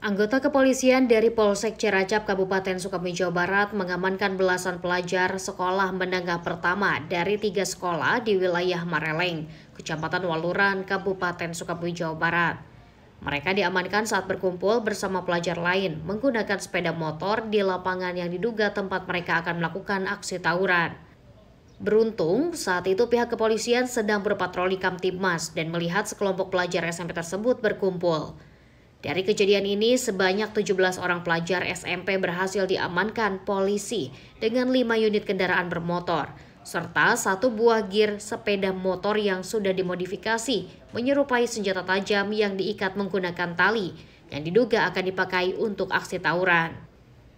Anggota kepolisian dari Polsek Ciracap Kabupaten Sukabumi Jawa Barat mengamankan belasan pelajar sekolah menengah pertama dari tiga sekolah di wilayah Mareleng, Kecamatan Waluran, Kabupaten Sukabumi Jawa Barat. Mereka diamankan saat berkumpul bersama pelajar lain menggunakan sepeda motor di lapangan yang diduga tempat mereka akan melakukan aksi tawuran. Beruntung, saat itu pihak kepolisian sedang berpatroli Kamtibmas dan melihat sekelompok pelajar SMP tersebut berkumpul. Dari kejadian ini, sebanyak 17 orang pelajar SMP berhasil diamankan polisi dengan 5 unit kendaraan bermotor, serta satu buah gear sepeda motor yang sudah dimodifikasi menyerupai senjata tajam yang diikat menggunakan tali yang diduga akan dipakai untuk aksi tawuran.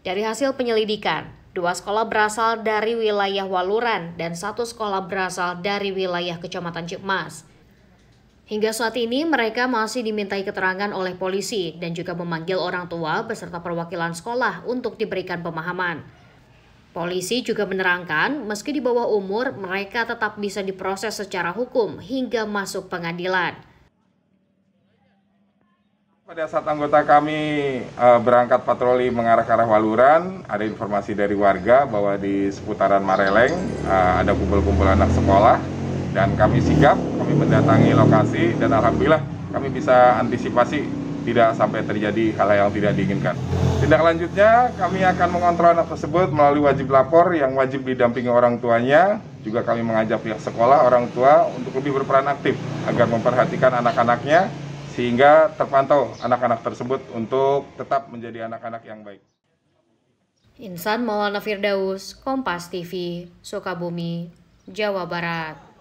Dari hasil penyelidikan, dua sekolah berasal dari wilayah Waluran dan satu sekolah berasal dari wilayah Kecamatan Cikmas. Hingga saat ini mereka masih dimintai keterangan oleh polisi dan juga memanggil orang tua beserta perwakilan sekolah untuk diberikan pemahaman. Polisi juga menerangkan, meski di bawah umur, mereka tetap bisa diproses secara hukum hingga masuk pengadilan. Pada saat anggota kami eh, berangkat patroli mengarah ke arah Waluran, ada informasi dari warga bahwa di seputaran Mareleng eh, ada kumpul-kumpul anak sekolah dan kami sigap, kami mendatangi lokasi dan alhamdulillah kami bisa antisipasi tidak sampai terjadi hal yang tidak diinginkan. Tindak lanjutnya, kami akan mengontrol anak tersebut melalui wajib lapor yang wajib didampingi orang tuanya. Juga kami mengajak pihak sekolah, orang tua untuk lebih berperan aktif agar memperhatikan anak-anaknya sehingga terpantau anak-anak tersebut untuk tetap menjadi anak-anak yang baik. Insan Maulana Firdaus, Kompas TV, Sukabumi, Jawa Barat.